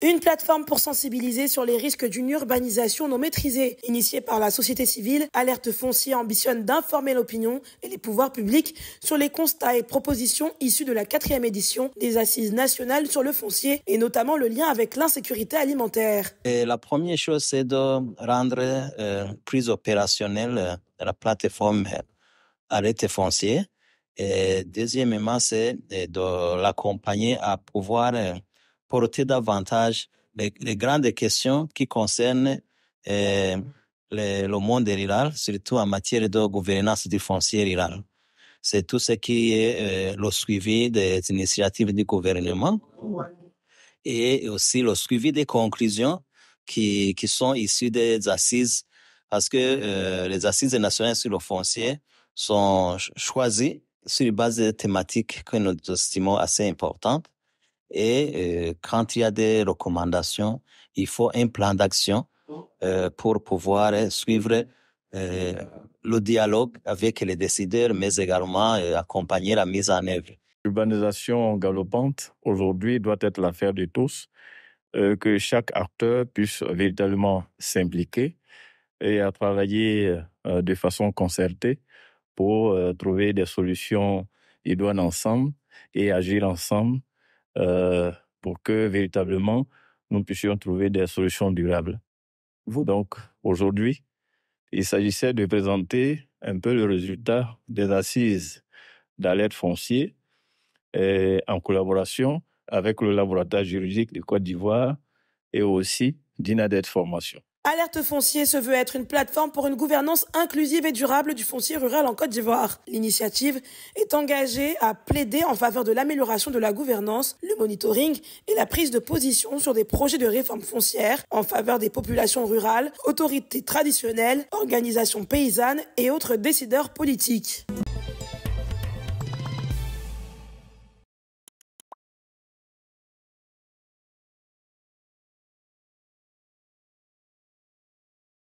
Une plateforme pour sensibiliser sur les risques d'une urbanisation non maîtrisée, initiée par la société civile, Alerte Foncier ambitionne d'informer l'opinion et les pouvoirs publics sur les constats et propositions issus de la quatrième édition des Assises nationales sur le foncier et notamment le lien avec l'insécurité alimentaire. la première chose, c'est de rendre euh, plus opérationnelle euh, la plateforme euh, Alerte Foncier. Et deuxièmement, c'est euh, de l'accompagner à pouvoir porter davantage les, grandes questions qui concernent euh, le, monde rural, surtout en matière de gouvernance du foncier rural. C'est tout ce qui est euh, le suivi des initiatives du gouvernement et aussi le suivi des conclusions qui, qui sont issues des assises, parce que euh, les assises nationales sur le foncier sont choisies sur base de thématiques que nous estimons assez importantes et euh, quand il y a des recommandations, il faut un plan d'action oh. euh, pour pouvoir euh, suivre le dialogue avec les décideurs, mais également accompagner la mise en œuvre. L'urbanisation galopante, aujourd'hui, doit être l'affaire de tous, que chaque acteur puisse véritablement s'impliquer et à travailler de façon concertée pour trouver des solutions idoines ensemble et agir ensemble euh, pour que véritablement nous puissions trouver des solutions durables. Vous Donc aujourd'hui, il s'agissait de présenter un peu le résultat des assises d'alerte foncier euh, en collaboration avec le laboratoire juridique de Côte d'Ivoire et aussi d'INADET Formation. Alerte foncier se veut être une plateforme pour une gouvernance inclusive et durable du foncier rural en Côte d'Ivoire. L'initiative est engagée à plaider en faveur de l'amélioration de la gouvernance, le monitoring et la prise de position sur des projets de réforme foncière en faveur des populations rurales, autorités traditionnelles, organisations paysannes et autres décideurs politiques.